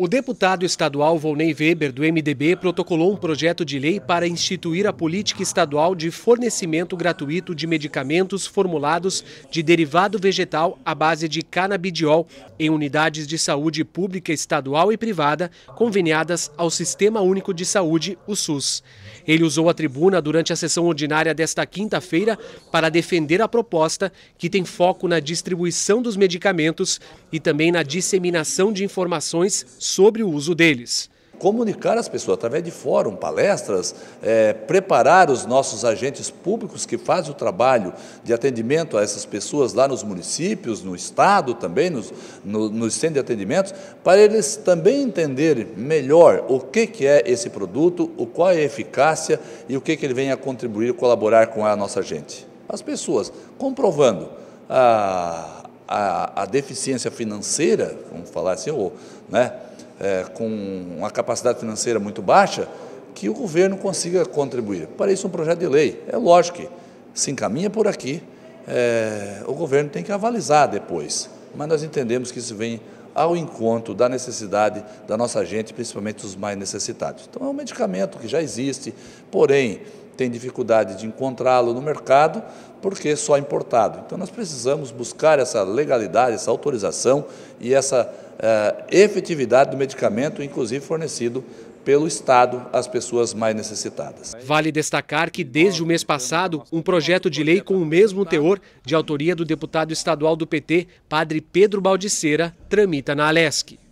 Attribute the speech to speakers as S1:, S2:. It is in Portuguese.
S1: O deputado estadual Volney Weber, do MDB, protocolou um projeto de lei para instituir a política estadual de fornecimento gratuito de medicamentos formulados de derivado vegetal à base de canabidiol em unidades de saúde pública estadual e privada conveniadas ao Sistema Único de Saúde, o SUS. Ele usou a tribuna durante a sessão ordinária desta quinta-feira para defender a proposta que tem foco na distribuição dos medicamentos e também na disseminação de informações sobre o uso deles
S2: comunicar as pessoas através de fórum, palestras, é, preparar os nossos agentes públicos que fazem o trabalho de atendimento a essas pessoas lá nos municípios, no estado também, nos, no, nos centros de atendimentos, para eles também entenderem melhor o que, que é esse produto, o qual é a eficácia e o que, que ele vem a contribuir, colaborar com a nossa gente. As pessoas comprovando a a, a deficiência financeira, vamos falar assim, ou, né, é, com uma capacidade financeira muito baixa, que o governo consiga contribuir. Para isso, um projeto de lei. É lógico que se encaminha por aqui, é, o governo tem que avalizar depois. Mas nós entendemos que isso vem ao encontro da necessidade da nossa gente, principalmente os mais necessitados. Então, é um medicamento que já existe, porém, tem dificuldade de encontrá-lo no mercado porque só é importado. Então nós precisamos buscar essa legalidade, essa autorização e essa uh, efetividade do medicamento, inclusive fornecido pelo Estado às pessoas mais necessitadas.
S1: Vale destacar que, desde o mês passado, um projeto de lei com o mesmo teor, de autoria do deputado estadual do PT, padre Pedro Baldiceira, tramita na Alesc.